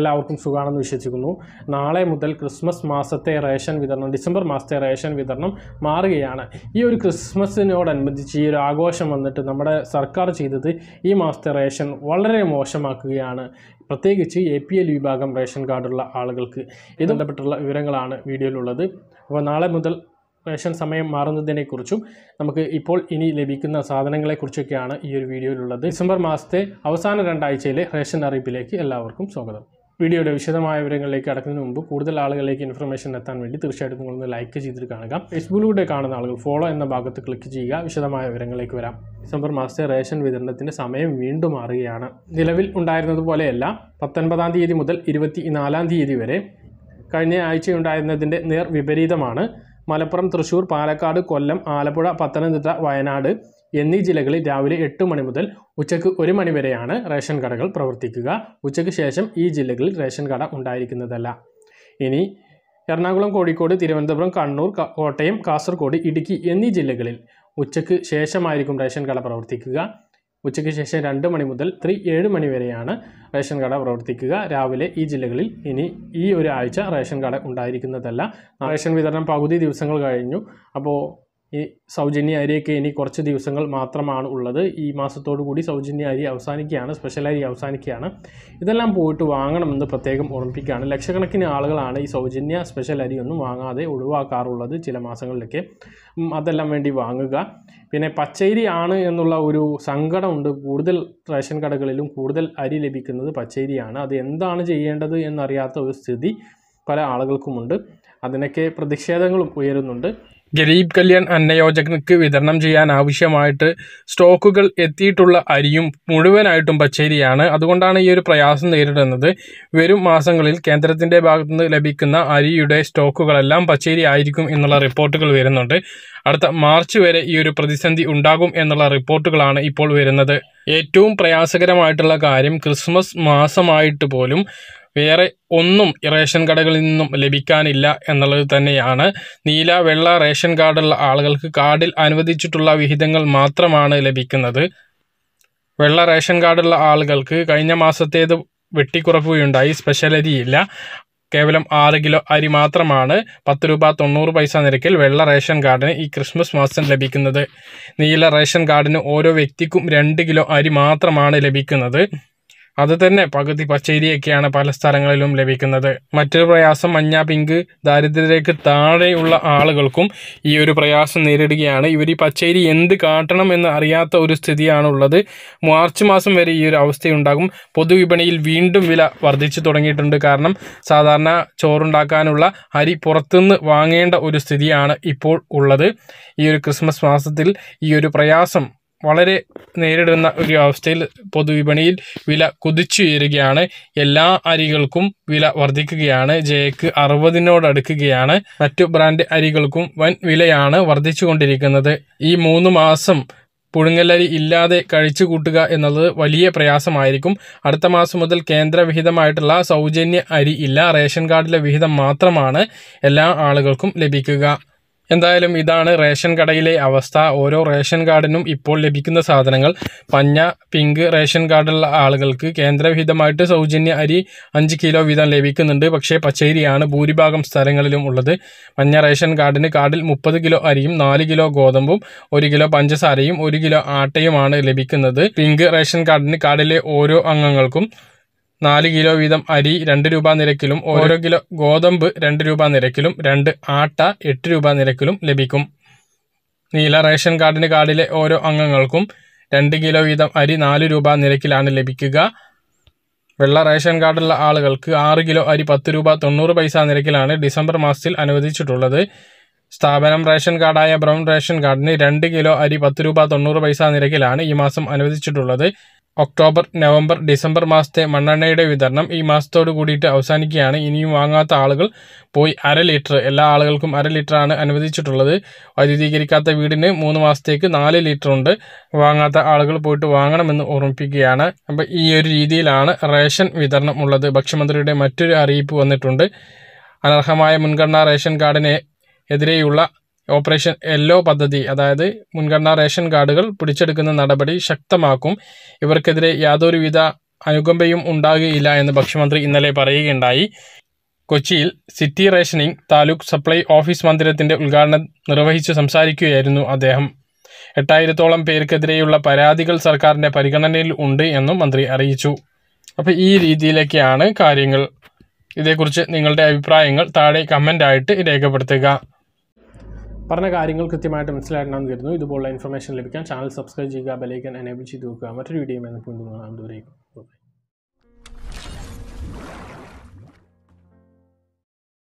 എല്ലാവർക്കും സുഖമാണെന്ന് വിശ്വസിക്കുന്നു നാളെ മുതൽ ക്രിസ്മസ് മാസത്തെ റേഷൻ വിതരണം ഡിസംബർ മാസത്തെ റേഷൻ വിതരണം മാറുകയാണ് ഈ ഒരു ക്രിസ്മസിനോടനുബന്ധിച്ച് ഈ ഒരു ആഘോഷം വന്നിട്ട് നമ്മുടെ സർക്കാർ ചെയ്തത് ഈ മാസത്തെ റേഷൻ വളരെ മോശമാക്കുകയാണ് പ്രത്യേകിച്ച് എ പി എൽ വിഭാഗം റേഷൻ കാർഡുള്ള ആളുകൾക്ക് ഇത് ബന്ധപ്പെട്ടുള്ള വിവരങ്ങളാണ് വീഡിയോയിലുള്ളത് അപ്പോൾ നാളെ മുതൽ റേഷൻ സമയം മാറുന്നതിനെക്കുറിച്ചും നമുക്ക് ഇപ്പോൾ ഇനി ലഭിക്കുന്ന സാധനങ്ങളെക്കുറിച്ചൊക്കെയാണ് ഈ ഒരു വീഡിയോയിലുള്ളത് ഡിസംബർ മാസത്തെ അവസാന രണ്ടാഴ്ചയിലെ റേഷൻ അറിയിപ്പിലേക്ക് എല്ലാവർക്കും സ്വാഗതം വീഡിയോയുടെ വിശദമായ വിവരങ്ങളിലേക്ക് കടക്കുന്നതിന് മുമ്പ് കൂടുതൽ ആളുകളിലേക്ക് ഇൻഫർമേഷൻ എത്താൻ വേണ്ടി തീർച്ചയായിട്ടും നിങ്ങളൊന്ന് ലൈക്ക് ചെയ്തിട്ട് കാണുക ഫേസ്ബുക്കിലൂടെ കാണുന്ന ആളുകൾ ഫോളോ എന്ന ഭാഗത്ത് ക്ലിക്ക് ചെയ്യുക വിശദമായ വിവരങ്ങളിലേക്ക് വരാം ഡിസംബർ മാസത്തെ റേഷൻ വിതരണത്തിൻ്റെ സമയം വീണ്ടും മാറുകയാണ് നിലവിൽ ഉണ്ടായിരുന്നത് പോലെയല്ല പത്തൊൻപതാം തീയതി മുതൽ ഇരുപത്തി നാലാം തീയതി വരെ കഴിഞ്ഞ ആഴ്ചയുണ്ടായിരുന്നതിൻ്റെ നേർ വിപരീതമാണ് മലപ്പുറം തൃശ്ശൂർ പാലക്കാട് കൊല്ലം ആലപ്പുഴ പത്തനംതിട്ട വയനാട് എന്നീ ജില്ലകളിൽ രാവിലെ എട്ട് മണി മുതൽ ഉച്ചയ്ക്ക് ഒരു മണി വരെയാണ് റേഷൻ കടകൾ പ്രവർത്തിക്കുക ഉച്ചയ്ക്ക് ശേഷം ഈ ജില്ലകളിൽ റേഷൻ കട ഉണ്ടായിരിക്കുന്നതല്ല ഇനി എറണാകുളം കോഴിക്കോട് തിരുവനന്തപുരം കണ്ണൂർ കോട്ടയം കാസർഗോഡ് ഇടുക്കി എന്നീ ജില്ലകളിൽ ഉച്ചയ്ക്ക് ശേഷമായിരിക്കും റേഷൻ കട പ്രവർത്തിക്കുക ഉച്ചയ്ക്ക് ശേഷം രണ്ട് മണി മുതൽ ത്രീ ഏഴ് മണി വരെയാണ് റേഷൻ കട പ്രവർത്തിക്കുക രാവിലെ ഈ ജില്ലകളിൽ ഇനി ഈ ഒരു ആഴ്ച റേഷൻ കട ഉണ്ടായിരിക്കുന്നതല്ല റേഷൻ വിതരണം പകുതി ദിവസങ്ങൾ കഴിഞ്ഞു അപ്പോൾ ഈ സൗജന്യ അരിയൊക്കെ ഇനി കുറച്ച് ദിവസങ്ങൾ മാത്രമാണ് ഉള്ളത് ഈ മാസത്തോടു കൂടി സൗജന്യ അരി അവസാനിക്കുകയാണ് സ്പെഷ്യൽ അരി അവസാനിക്കുകയാണ് ഇതെല്ലാം പോയിട്ട് വാങ്ങണമെന്ന് പ്രത്യേകം ഓർമ്മിപ്പിക്കുകയാണ് ലക്ഷക്കണക്കിന് ആളുകളാണ് ഈ സൗജന്യ സ്പെഷ്യൽ അരിയൊന്നും വാങ്ങാതെ ഒഴിവാക്കാറുള്ളത് ചില മാസങ്ങളിലൊക്കെ അതെല്ലാം വേണ്ടി വാങ്ങുക പിന്നെ പച്ചരി ആണ് എന്നുള്ള ഒരു സങ്കടമുണ്ട് കൂടുതൽ റേഷൻ കടകളിലും കൂടുതൽ അരി ലഭിക്കുന്നത് പച്ചരിയാണ് അത് എന്താണ് ചെയ്യേണ്ടത് എന്നറിയാത്ത ഒരു സ്ഥിതി പല ആളുകൾക്കുമുണ്ട് അതിനൊക്കെ പ്രതിഷേധങ്ങളും ഉയരുന്നുണ്ട് ഗരീബ് കല്യാൺ അന്നയോജകർക്ക് വിതരണം ചെയ്യാൻ ആവശ്യമായിട്ട് സ്റ്റോക്കുകൾ എത്തിയിട്ടുള്ള അരിയും മുഴുവനായിട്ടും പച്ചരിയാണ് അതുകൊണ്ടാണ് ഈ ഒരു പ്രയാസം നേരിടുന്നത് വരും മാസങ്ങളിൽ കേന്ദ്രത്തിൻ്റെ ഭാഗത്തുനിന്ന് ലഭിക്കുന്ന അരിയുടെ സ്റ്റോക്കുകളെല്ലാം പച്ചരി ആയിരിക്കും എന്നുള്ള റിപ്പോർട്ടുകൾ വരുന്നുണ്ട് അടുത്ത മാർച്ച് വരെ ഈ ഒരു പ്രതിസന്ധി ഉണ്ടാകും എന്നുള്ള റിപ്പോർട്ടുകളാണ് ഇപ്പോൾ വരുന്നത് ഏറ്റവും പ്രയാസകരമായിട്ടുള്ള കാര്യം ക്രിസ്മസ് മാസമായിട്ട് പോലും വേറെ ഒന്നും റേഷൻ കടകളിൽ നിന്നും ലഭിക്കാനില്ല എന്നുള്ളത് തന്നെയാണ് നീല വെള്ള റേഷൻ കാർഡുള്ള ആളുകൾക്ക് കാർഡിൽ അനുവദിച്ചിട്ടുള്ള വിഹിതങ്ങൾ മാത്രമാണ് ലഭിക്കുന്നത് വെള്ള റേഷൻ കാർഡുള്ള ആളുകൾക്ക് കഴിഞ്ഞ മാസത്തേത് വെട്ടിക്കുറക്കുകയുണ്ടായി സ്പെഷ്യൽ ഇല്ല കേവലം ആറ് കിലോ അരി മാത്രമാണ് പത്ത് രൂപ തൊണ്ണൂറ് പൈസ നിരക്കിൽ വെള്ള റേഷൻ കാർഡിന് ഈ ക്രിസ്മസ് മാസം ലഭിക്കുന്നത് നീല റേഷൻ കാർഡിന് ഓരോ വ്യക്തിക്കും രണ്ട് കിലോ അരി മാത്രമാണ് ലഭിക്കുന്നത് അത് തന്നെ പകുതി പച്ചരിയൊക്കെയാണ് പല സ്ഥലങ്ങളിലും ലഭിക്കുന്നത് മറ്റൊരു പ്രയാസം മഞ്ഞ പിങ്ക് ദാരിദ്ര്യത്തിലേക്ക് താഴെയുള്ള ആളുകൾക്കും ഈ ഒരു പ്രയാസം നേരിടുകയാണ് ഇവർ ഈ പച്ചരി എന്ത് കാട്ടണം എന്ന് അറിയാത്ത ഒരു സ്ഥിതിയാണുള്ളത് മാർച്ച് മാസം വരെ ഈ ഒരു അവസ്ഥയുണ്ടാകും പൊതുവിപണിയിൽ വീണ്ടും വില വർദ്ധിച്ചു തുടങ്ങിയിട്ടുണ്ട് കാരണം സാധാരണ ചോറുണ്ടാക്കാനുള്ള അരി പുറത്തുനിന്ന് വാങ്ങേണ്ട ഒരു സ്ഥിതിയാണ് ഇപ്പോൾ ഉള്ളത് ഈ ഒരു ക്രിസ്മസ് മാസത്തിൽ ഈ ഒരു പ്രയാസം വളരെ നേരിടുന്ന ഒരു അവസ്ഥയിൽ പൊതുവിപണിയിൽ വില കുതിച്ചുയരുകയാണ് എല്ലാ അരികൾക്കും വില വർദ്ധിക്കുകയാണ് ജയക്ക് അറുപതിനോടടുക്കുകയാണ് മറ്റു ബ്രാൻഡ് അരികൾക്കും വൻ വിലയാണ് വർദ്ധിച്ചുകൊണ്ടിരിക്കുന്നത് ഈ മൂന്ന് മാസം പുഴുങ്ങലരി ഇല്ലാതെ കഴിച്ചു കൂട്ടുക എന്നത് വലിയ പ്രയാസമായിരിക്കും അടുത്ത മാസം മുതൽ കേന്ദ്ര വിഹിതമായിട്ടുള്ള സൗജന്യ അരി ഇല്ല റേഷൻ കാർഡിലെ വിഹിതം മാത്രമാണ് എല്ലാ ആളുകൾക്കും ലഭിക്കുക എന്തായാലും ഇതാണ് റേഷൻ കടയിലെ അവസ്ഥ ഓരോ റേഷൻ കാർഡിനും ഇപ്പോൾ ലഭിക്കുന്ന സാധനങ്ങൾ പഞ്ഞ പിങ്ക് റേഷൻ കാർഡുള്ള ആളുകൾക്ക് കേന്ദ്രവിഹിതമായിട്ട് സൗജന്യ അരി അഞ്ച് കിലോ വീതം ലഭിക്കുന്നുണ്ട് പക്ഷേ പച്ചേരിയാണ് ഭൂരിഭാഗം സ്ഥലങ്ങളിലും ഉള്ളത് മഞ്ഞ റേഷൻ കാർഡിന് കാർഡിൽ മുപ്പത് കിലോ അരിയും നാല് കിലോ ഗോതമ്പും ഒരു കിലോ പഞ്ചസാരയും ഒരു കിലോ ആട്ടയുമാണ് ലഭിക്കുന്നത് പിങ്ക് റേഷൻ കാർഡിന് കാർഡിലെ ഓരോ അംഗങ്ങൾക്കും നാല് കിലോ വീതം അരി രണ്ട് രൂപ നിരക്കിലും ഓരോ കിലോ ഗോതമ്പ് രണ്ട് രൂപ നിരക്കിലും രണ്ട് ആട്ട എട്ട് രൂപ നിരക്കിലും ലഭിക്കും നീല റേഷൻ കാർഡിന് കാർഡിലെ ഓരോ അംഗങ്ങൾക്കും രണ്ട് കിലോ വീതം അരി നാല് രൂപ നിരക്കിലാണ് ലഭിക്കുക വെള്ള റേഷൻ കാർഡുള്ള ആളുകൾക്ക് ആറ് കിലോ അരി പത്ത് രൂപ തൊണ്ണൂറ് പൈസ നിരക്കിലാണ് ഡിസംബർ മാസത്തിൽ അനുവദിച്ചിട്ടുള്ളത് സ്ഥാപനം റേഷൻ കാർഡായ ബ്രൗൺ റേഷൻ കാർഡിന് രണ്ട് കിലോ അരി പത്ത് രൂപ തൊണ്ണൂറ് പൈസ നിരക്കിലാണ് ഈ മാസം അനുവദിച്ചിട്ടുള്ളത് ഒക്ടോബർ നവംബർ ഡിസംബർ മാസത്തെ മണ്ണെണ്ണയുടെ വിതരണം ഈ മാസത്തോട് കൂടിയിട്ട് അവസാനിക്കുകയാണ് ഇനിയും വാങ്ങാത്ത ആളുകൾ പോയി അര ലിറ്റർ എല്ലാ ആളുകൾക്കും അര ലിറ്ററാണ് അനുവദിച്ചിട്ടുള്ളത് വൈദ്യുതീകരിക്കാത്ത വീടിന് മൂന്ന് മാസത്തേക്ക് നാല് ലിറ്റർ ഉണ്ട് വാങ്ങാത്ത ആളുകൾ പോയിട്ട് വാങ്ങണമെന്ന് ഓർമ്മിപ്പിക്കുകയാണ് അപ്പോൾ ഈ ഒരു രീതിയിലാണ് റേഷൻ വിതരണം ഉള്ളത് ഭക്ഷ്യമന്ത്രിയുടെ മറ്റൊരു അറിയിപ്പ് വന്നിട്ടുണ്ട് അനർഹമായ മുൻഗണനാ റേഷൻ കാർഡിനെ എതിരെയുള്ള ഓപ്പറേഷൻ യെല്ലോ പദ്ധതി അതായത് മുൻഗണനാ റേഷൻ കാർഡുകൾ പിടിച്ചെടുക്കുന്ന നടപടി ശക്തമാക്കും ഇവർക്കെതിരെ യാതൊരുവിധ അനുകമ്പയും ഉണ്ടാകുകയില്ല എന്ന് ഭക്ഷ്യമന്ത്രി ഇന്നലെ പറയുകയുണ്ടായി കൊച്ചിയിൽ city rationing taluk supply office മന്ദിരത്തിൻ്റെ ഉദ്ഘാടനം നിർവഹിച്ച് സംസാരിക്കുകയായിരുന്നു അദ്ദേഹം എട്ടായിരത്തോളം പേർക്കെതിരെയുള്ള പരാതികൾ സർക്കാരിൻ്റെ പരിഗണനയിൽ ഉണ്ട് എന്നും മന്ത്രി അറിയിച്ചു അപ്പോൾ ഈ രീതിയിലൊക്കെയാണ് കാര്യങ്ങൾ ഇതേക്കുറിച്ച് നിങ്ങളുടെ അഭിപ്രായങ്ങൾ താഴെ കമൻ്റായിട്ട് രേഖപ്പെടുത്തുക പറഞ്ഞ കാര്യങ്ങൾ കൃത്യമായിട്ട് മനസ്സിലായിട്ടുണ്ടെന്ന് കരുതുന്നു ഇതുപോലുള്ള ഇൻഫർമേഷൻ ലഭിക്കാൻ ചാനൽ സബ്സ്ക്രൈബ് ചെയ്യുക ബെലൈക്കൻ എനേബിൾ ചെയ്ത് വെക്കുക മറ്റൊരു വീഡിയോ എന്നപ്പോൾ ദൂരേക്കും